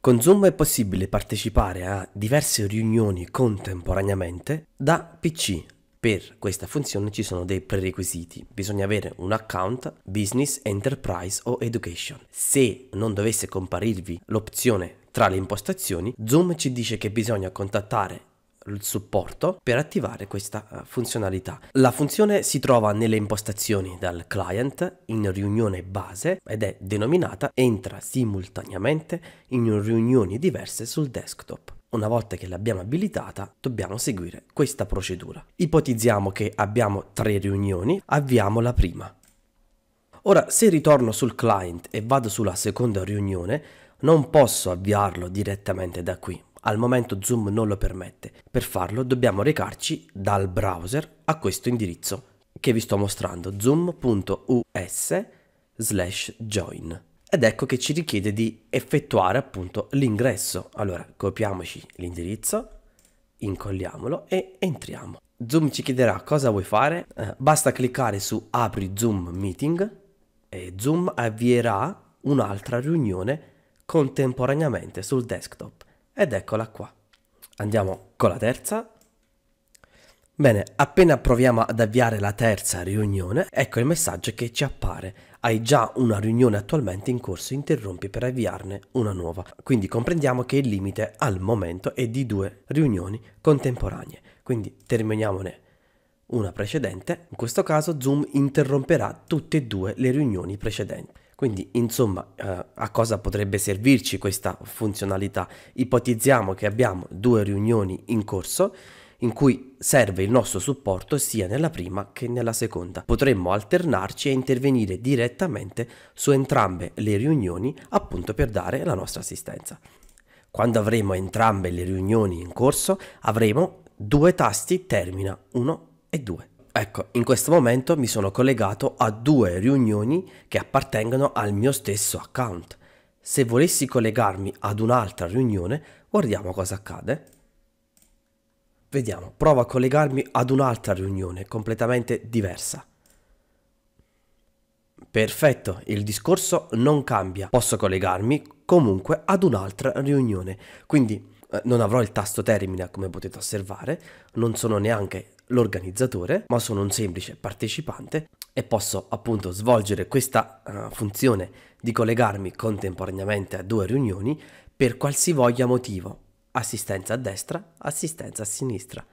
Con Zoom è possibile partecipare a diverse riunioni contemporaneamente da PC. Per questa funzione ci sono dei prerequisiti. Bisogna avere un account business, enterprise o education. Se non dovesse comparirvi l'opzione tra le impostazioni, Zoom ci dice che bisogna contattare il supporto per attivare questa eh, funzionalità. La funzione si trova nelle impostazioni dal client in riunione base ed è denominata entra simultaneamente in riunioni diverse sul desktop. Una volta che l'abbiamo abilitata dobbiamo seguire questa procedura. Ipotizziamo che abbiamo tre riunioni, avviamo la prima. Ora se ritorno sul client e vado sulla seconda riunione non posso avviarlo direttamente da qui, al momento Zoom non lo permette. Per farlo dobbiamo recarci dal browser a questo indirizzo che vi sto mostrando, zoom.us slash join. Ed ecco che ci richiede di effettuare appunto l'ingresso. Allora copiamoci l'indirizzo, incolliamolo e entriamo. Zoom ci chiederà cosa vuoi fare, eh, basta cliccare su apri Zoom meeting e Zoom avvierà un'altra riunione contemporaneamente sul desktop ed eccola qua. Andiamo con la terza. Bene, appena proviamo ad avviare la terza riunione, ecco il messaggio che ci appare. Hai già una riunione attualmente in corso, interrompi per avviarne una nuova. Quindi comprendiamo che il limite al momento è di due riunioni contemporanee. Quindi terminiamone una precedente. In questo caso Zoom interromperà tutte e due le riunioni precedenti. Quindi, insomma, eh, a cosa potrebbe servirci questa funzionalità? Ipotizziamo che abbiamo due riunioni in corso in cui serve il nostro supporto sia nella prima che nella seconda. Potremmo alternarci e intervenire direttamente su entrambe le riunioni appunto per dare la nostra assistenza. Quando avremo entrambe le riunioni in corso avremo due tasti termina 1 e 2. Ecco, in questo momento mi sono collegato a due riunioni che appartengono al mio stesso account. Se volessi collegarmi ad un'altra riunione, guardiamo cosa accade. Vediamo, provo a collegarmi ad un'altra riunione completamente diversa. Perfetto, il discorso non cambia. Posso collegarmi comunque ad un'altra riunione. Quindi eh, non avrò il tasto termina come potete osservare, non sono neanche l'organizzatore, ma sono un semplice partecipante e posso appunto svolgere questa uh, funzione di collegarmi contemporaneamente a due riunioni per qualsivoglia motivo, assistenza a destra, assistenza a sinistra.